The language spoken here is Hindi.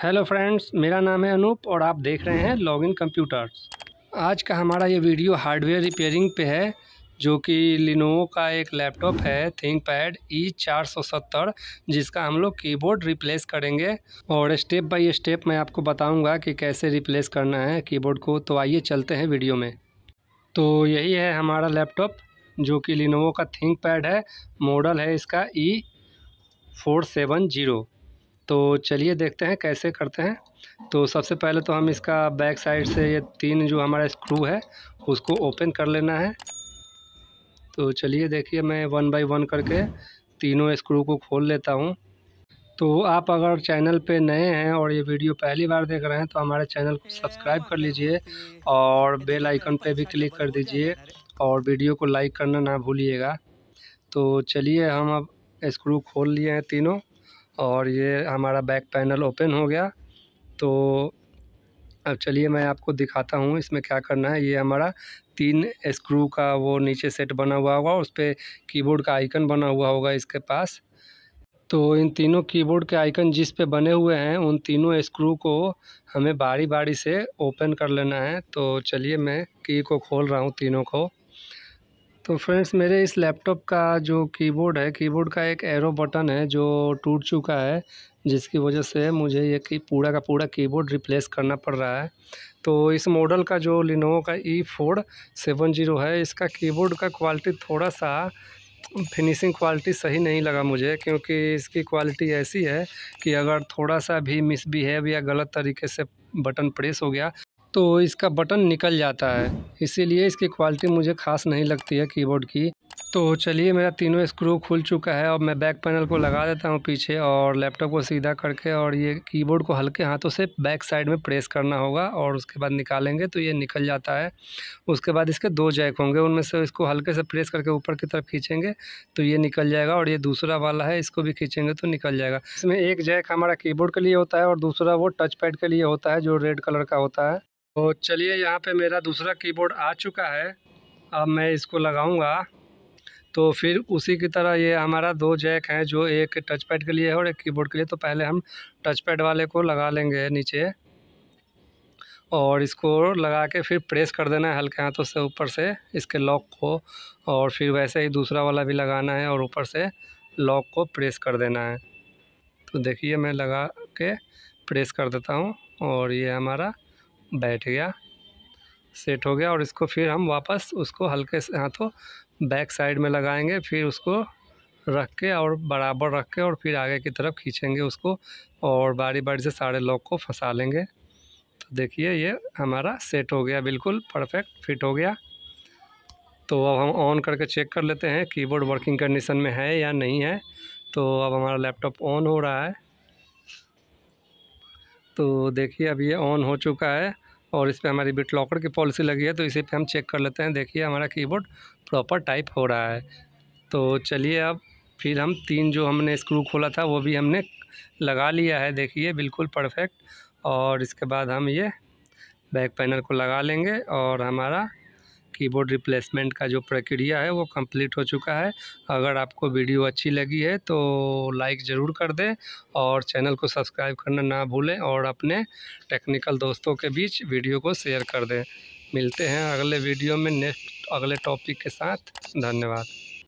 हेलो फ्रेंड्स मेरा नाम है अनूप और आप देख रहे हैं लॉगिन कंप्यूटर्स आज का हमारा ये वीडियो हार्डवेयर रिपेयरिंग पे है जो कि लिनोवो का एक लैपटॉप है थिंक पैड ई चार सौ सत्तर जिसका हम लोग कीबोर्ड रिप्लेस करेंगे और स्टेप बाय स्टेप मैं आपको बताऊंगा कि कैसे रिप्लेस करना है कीबोर्ड को तो आइए चलते हैं वीडियो में तो यही है हमारा लैपटॉप जो कि लिनोवो का थिंक पैड है मॉडल है इसका E e four seven zero तो चलिए देखते हैं कैसे करते हैं तो सबसे पहले तो हम इसका बैक साइड से ये तीन जो हमारा स्क्रू है उसको ओपन कर लेना है तो चलिए देखिए मैं वन बाय वन करके तीनों स्क्रू को खोल लेता हूँ तो आप अगर चैनल पे नए हैं और ये वीडियो पहली बार देख रहे हैं तो हमारे चैनल को सब्सक्राइब कर लीजिए और बेल आइकन पे भी क्लिक कर दीजिए और वीडियो को लाइक करना ना भूलिएगा तो चलिए हम अब स्क्रू खोल लिए हैं तीनों और ये हमारा बैक पैनल ओपन हो गया तो अब चलिए मैं आपको दिखाता हूँ इसमें क्या करना है ये हमारा तीन स्क्रू का वो नीचे सेट बना हुआ होगा उस पर कीबोर्ड का आइकन बना हुआ होगा इसके पास तो इन तीनों कीबोर्ड के आइकन जिस पे बने हुए हैं उन तीनों स्क्रू को हमें बारी बारी से ओपन कर लेना है तो चलिए मैं की को खोल रहा हूँ तीनों को तो फ्रेंड्स मेरे इस लैपटॉप का जो कीबोर्ड है कीबोर्ड का एक एरो बटन है जो टूट चुका है जिसकी वजह से मुझे ये की पूरा का पूरा कीबोर्ड रिप्लेस करना पड़ रहा है तो इस मॉडल का जो लिनोवो का ई फोर सेवन जीरो है इसका कीबोर्ड का क्वालिटी थोड़ा सा फिनिशिंग क्वालिटी सही नहीं लगा मुझे क्योंकि इसकी क्वालिटी ऐसी है कि अगर थोड़ा सा भी मिसबिहेव या गलत तरीके से बटन प्रेस हो गया तो इसका बटन निकल जाता है इसीलिए इसकी क्वालिटी मुझे ख़ास नहीं लगती है कीबोर्ड की तो चलिए मेरा तीनों स्क्रू खुल चुका है और मैं बैक पैनल को लगा देता हूँ पीछे और लैपटॉप को सीधा करके और ये कीबोर्ड को हल्के हाथों से बैक साइड में प्रेस करना होगा और उसके बाद निकालेंगे तो ये निकल जाता है उसके बाद इसके दो जैक होंगे उनमें से इसको हल्के से प्रेस करके ऊपर की तरफ खींचेंगे तो ये निकल जाएगा और ये दूसरा वाला है इसको भी खींचेंगे तो निकल जाएगा इसमें एक जैक हमारा कीबोर्ड के लिए होता है और दूसरा वो टच पैड के लिए होता है जो रेड कलर का होता है तो चलिए यहाँ पे मेरा दूसरा कीबोर्ड आ चुका है अब मैं इसको लगाऊंगा तो फिर उसी की तरह ये हमारा दो जैक हैं जो एक टच पैड के लिए है और एक कीबोर्ड के लिए तो पहले हम टच पैड वाले को लगा लेंगे नीचे और इसको लगा के फिर प्रेस कर देना है हल्के हाथों से ऊपर से इसके लॉक को और फिर वैसे ही दूसरा वाला भी लगाना है और ऊपर से लॉक को प्रेस कर देना है तो देखिए मैं लगा के प्रेस कर देता हूँ और ये हमारा बैठ गया सेट हो गया और इसको फिर हम वापस उसको हल्के से हाथों तो बैक साइड में लगाएंगे फिर उसको रख के और बराबर रख के और फिर आगे की तरफ खींचेंगे उसको और बारी बारी से सारे लोग को फंसा लेंगे तो देखिए ये हमारा सेट हो गया बिल्कुल परफेक्ट फिट हो गया तो अब हम ऑन करके चेक कर लेते हैं कीबोर्ड वर्किंग कंडीशन में है या नहीं है तो अब हमारा लैपटॉप ऑन हो रहा है तो देखिए अब ये ऑन हो चुका है और इस पर हमारी बिट लॉकर की पॉलिसी लगी है तो इसी पे हम चेक कर लेते हैं देखिए हमारा कीबोर्ड प्रॉपर टाइप हो रहा है तो चलिए अब फिर हम तीन जो हमने स्क्रू खोला था वो भी हमने लगा लिया है देखिए बिल्कुल परफेक्ट और इसके बाद हम ये बैक पैनल को लगा लेंगे और हमारा कीबोर्ड रिप्लेसमेंट का जो प्रक्रिया है वो कंप्लीट हो चुका है अगर आपको वीडियो अच्छी लगी है तो लाइक ज़रूर कर दें और चैनल को सब्सक्राइब करना ना भूलें और अपने टेक्निकल दोस्तों के बीच वीडियो को शेयर कर दें मिलते हैं अगले वीडियो में नेक्स्ट अगले टॉपिक के साथ धन्यवाद